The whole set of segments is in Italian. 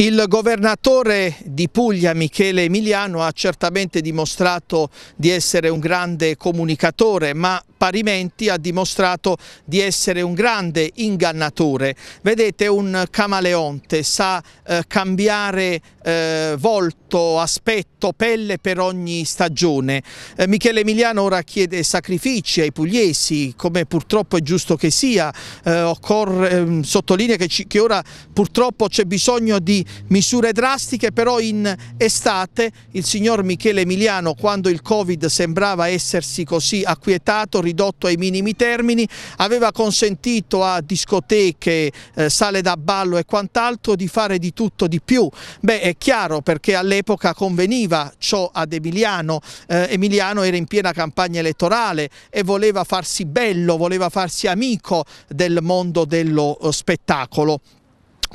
Il governatore di Puglia Michele Emiliano ha certamente dimostrato di essere un grande comunicatore ma parimenti ha dimostrato di essere un grande ingannatore. Vedete un camaleonte, sa eh, cambiare eh, volto, aspetto, pelle per ogni stagione. Eh, Michele Emiliano ora chiede sacrifici ai pugliesi, come purtroppo è giusto che sia. Eh, occorre, ehm, sottolinea che, ci, che ora purtroppo c'è bisogno di misure drastiche, però in estate il signor Michele Emiliano, quando il Covid sembrava essersi così acquietato, ridotto ai minimi termini, aveva consentito a discoteche, eh, sale da ballo e quant'altro di fare di tutto di più. Beh, è chiaro perché all'epoca conveniva ciò ad Emiliano, eh, Emiliano era in piena campagna elettorale e voleva farsi bello, voleva farsi amico del mondo dello eh, spettacolo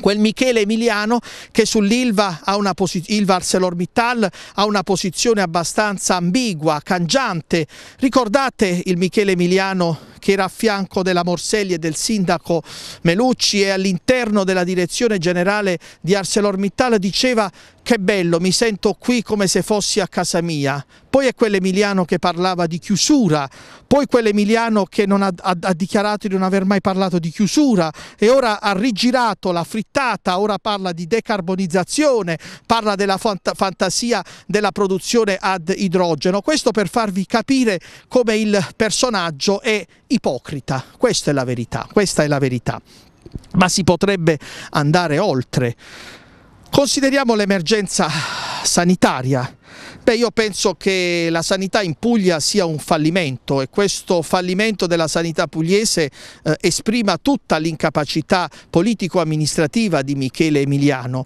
quel Michele Emiliano che sull'Ilva ha una Ilva ArcelorMittal ha una posizione abbastanza ambigua, cangiante. Ricordate il Michele Emiliano che era a fianco della Morselli e del sindaco Melucci e all'interno della direzione generale di ArcelorMittal diceva che bello, mi sento qui come se fossi a casa mia. Poi è quell'Emiliano che parlava di chiusura, poi quell'Emiliano che non ha, ha, ha, dichiarato di non aver mai parlato di chiusura e ora ha rigirato la frittata, ora parla di decarbonizzazione, parla della fant fantasia della produzione ad idrogeno. Questo per farvi capire come il personaggio è ipocrita, questa è la verità, questa è la verità. Ma si potrebbe andare oltre. Consideriamo l'emergenza sanitaria. Beh, io penso che la sanità in Puglia sia un fallimento e questo fallimento della sanità pugliese eh, esprima tutta l'incapacità politico-amministrativa di Michele Emiliano.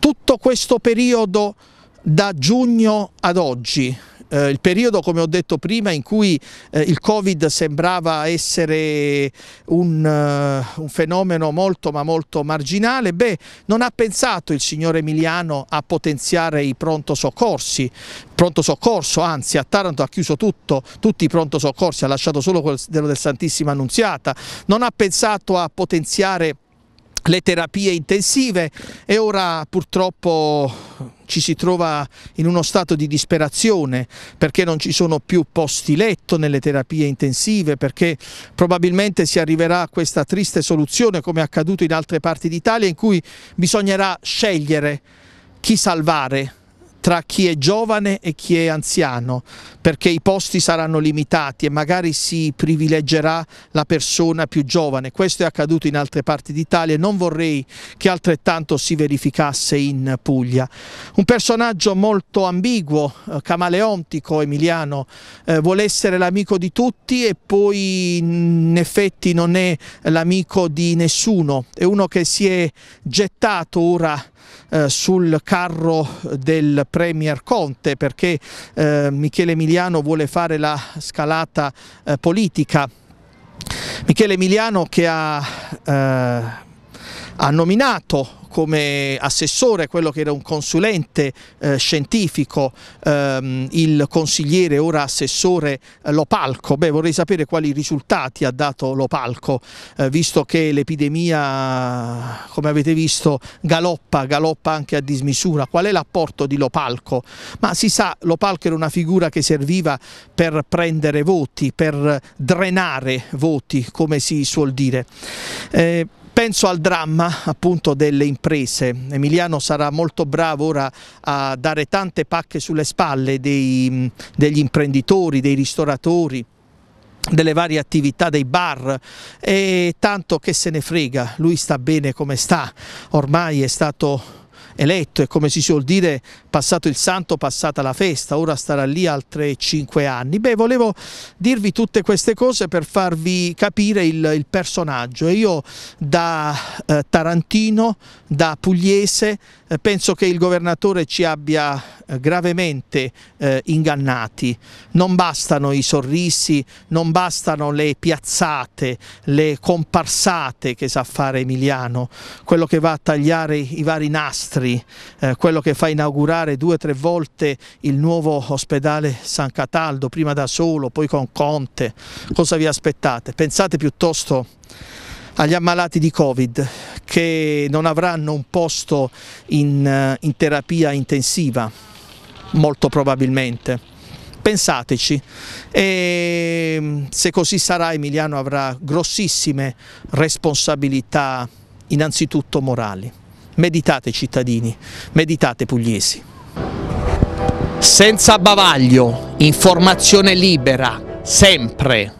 Tutto questo periodo da giugno ad oggi, eh, il periodo come ho detto prima in cui eh, il Covid sembrava essere un, uh, un, fenomeno molto ma molto marginale, beh non ha pensato il signor Emiliano a potenziare i pronto soccorsi, pronto soccorso anzi a Taranto ha chiuso tutto, tutti i pronto soccorsi, ha lasciato solo quello del Santissima Annunziata, non ha pensato a potenziare le terapie intensive e ora purtroppo ci si trova in uno stato di disperazione perché non ci sono più posti letto nelle terapie intensive, perché probabilmente si arriverà a questa triste soluzione come è accaduto in altre parti d'Italia in cui bisognerà scegliere chi salvare tra chi è giovane e chi è anziano, perché i posti saranno limitati e magari si privilegerà la persona più giovane. Questo è accaduto in altre parti d'Italia e non vorrei che altrettanto si verificasse in Puglia. Un personaggio molto ambiguo, eh, camaleontico, Emiliano, eh, vuole essere l'amico di tutti e poi in effetti non è l'amico di nessuno, è uno che si è gettato ora eh, sul carro del Premier Conte perché eh, Michele Emiliano vuole fare la scalata eh, politica. Michele Emiliano che ha, eh, ha nominato come assessore, quello che era un consulente eh, scientifico, ehm, il consigliere ora assessore eh, Lopalco. Beh, vorrei sapere quali risultati ha dato Lopalco, eh, visto che l'epidemia, come avete visto, galoppa, galoppa anche a dismisura. Qual è l'apporto di Lopalco? Ma si sa, Lopalco era una figura che serviva per prendere voti, per drenare voti, come si suol dire. Eh, Penso al dramma appunto delle imprese. Emiliano sarà molto bravo ora a dare tante pacche sulle spalle dei, degli imprenditori, dei ristoratori delle varie attività dei bar e tanto che se ne frega, lui sta bene come sta, ormai è stato eletto, è come si suol dire passato il santo, passata la festa, ora starà lì altri cinque anni. Beh, volevo dirvi tutte queste cose per farvi capire il, il personaggio. Io da eh, Tarantino, da Pugliese, eh, penso che il governatore ci abbia eh, gravemente eh, ingannati. Non bastano i sorrisi, non bastano le piazzate, le comparsate che sa fare Emiliano, quello che va a tagliare i vari nastri, eh, quello che fa inaugurare due o tre volte il nuovo ospedale San Cataldo, prima da solo, poi con Conte. Cosa vi aspettate? Pensate piuttosto agli ammalati di Covid che non avranno un posto in, eh, in terapia intensiva, molto probabilmente. Pensateci, e mm, se così sarà Emiliano avrà grossissime responsabilità innanzitutto morali. Meditate cittadini, meditate pugliesi. Senza bavaglio, informazione libera, sempre.